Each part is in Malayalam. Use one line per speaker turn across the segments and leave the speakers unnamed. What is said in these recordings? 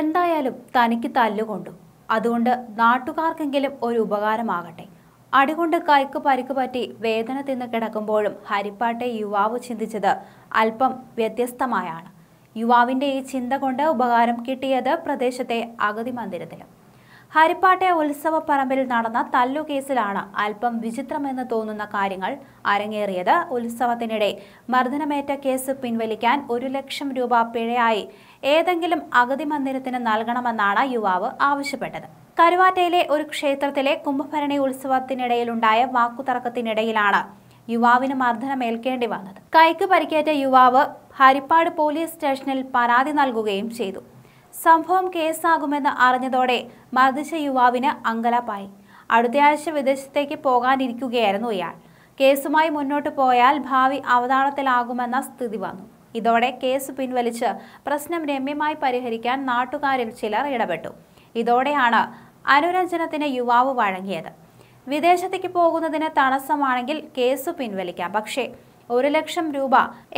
എന്തായാലും തനിക്ക് തല്ലുകൊണ്ടു അതുകൊണ്ട് നാട്ടുകാർക്കെങ്കിലും ഒരു ഉപകാരമാകട്ടെ അടികൊണ്ട് കൈക്ക് പരിക്ക് പറ്റി വേദന തിന്ന് കിടക്കുമ്പോഴും ഹരിപ്പാട്ടെ യുവാവ് ചിന്തിച്ചത് അല്പം വ്യത്യസ്തമായാണ് യുവാവിൻ്റെ ഈ ചിന്ത കൊണ്ട് ഉപകാരം കിട്ടിയത് പ്രദേശത്തെ അഗതി മന്ദിരത്തിലും ഹരിപ്പാട്ടെ ഉത്സവ പറമ്പിൽ നടന്ന തല്ലു കേസിലാണ് അല്പം വിചിത്രമെന്ന് തോന്നുന്ന കാര്യങ്ങൾ അരങ്ങേറിയത് ഉത്സവത്തിനിടെ മർദ്ദനമേറ്റ കേസ് പിൻവലിക്കാൻ ഒരു ലക്ഷം രൂപ പിഴയായി ഏതെങ്കിലും അഗതി മന്ദിരത്തിന് നൽകണമെന്നാണ് യുവാവ് ആവശ്യപ്പെട്ടത് കരുവാറ്റയിലെ ഒരു ക്ഷേത്രത്തിലെ കുംഭഭരണി ഉത്സവത്തിനിടയിലുണ്ടായ വാക്കുതർക്കത്തിനിടയിലാണ് യുവാവിന് മർദ്ദനമേൽക്കേണ്ടി വന്നത് കൈക്ക് പരിക്കേറ്റ യുവാവ് ഹരിപ്പാട് പോലീസ് സ്റ്റേഷനിൽ പരാതി നൽകുകയും ചെയ്തു സംഭവം കേസാകുമെന്ന് അറിഞ്ഞതോടെ മർദ്ദിച്ച യുവാവിന് അങ്കലാപ്പായി അടുത്തയാഴ്ച വിദേശത്തേക്ക് പോകാനിരിക്കുകയായിരുന്നു ഇയാൾ കേസുമായി മുന്നോട്ട് പോയാൽ ഭാവി അവതാളത്തിലാകുമെന്ന സ്ഥിതി വന്നു ഇതോടെ കേസ് പിൻവലിച്ച് പ്രശ്നം രമ്യമായി പരിഹരിക്കാൻ നാട്ടുകാരിൽ ചിലർ ഇടപെട്ടു ഇതോടെയാണ് അനുരഞ്ജനത്തിന് യുവാവ് വഴങ്ങിയത് വിദേശത്തേക്ക് പോകുന്നതിന് തടസ്സമാണെങ്കിൽ കേസ് പിൻവലിക്കാം പക്ഷേ ഒരു ലക്ഷം രൂപ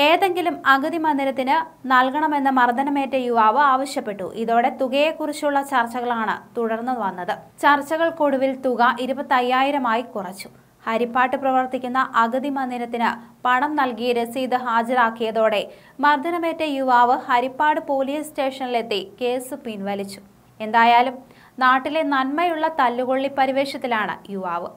ഏതെങ്കിലും അഗതി മന്ദിരത്തിന് നൽകണമെന്ന് മർദ്ദനമേറ്റ യുവാവ് ആവശ്യപ്പെട്ടു ഇതോടെ തുകയെക്കുറിച്ചുള്ള ചർച്ചകളാണ് തുടർന്നു വന്നത് ചർച്ചകൾക്കൊടുവിൽ തുക ഇരുപത്തയ്യായിരമായി കുറച്ചു ഹരിപ്പാട്ട് പ്രവർത്തിക്കുന്ന അഗതി മന്ദിരത്തിന് പണം നൽകി രസീത് ഹാജരാക്കിയതോടെ മർദ്ദനമേറ്റ യുവാവ് ഹരിപ്പാട് പോലീസ് സ്റ്റേഷനിലെത്തി കേസ് പിൻവലിച്ചു എന്തായാലും നാട്ടിലെ നന്മയുള്ള തല്ലുകൊള്ളി പരിവേഷത്തിലാണ് യുവാവ്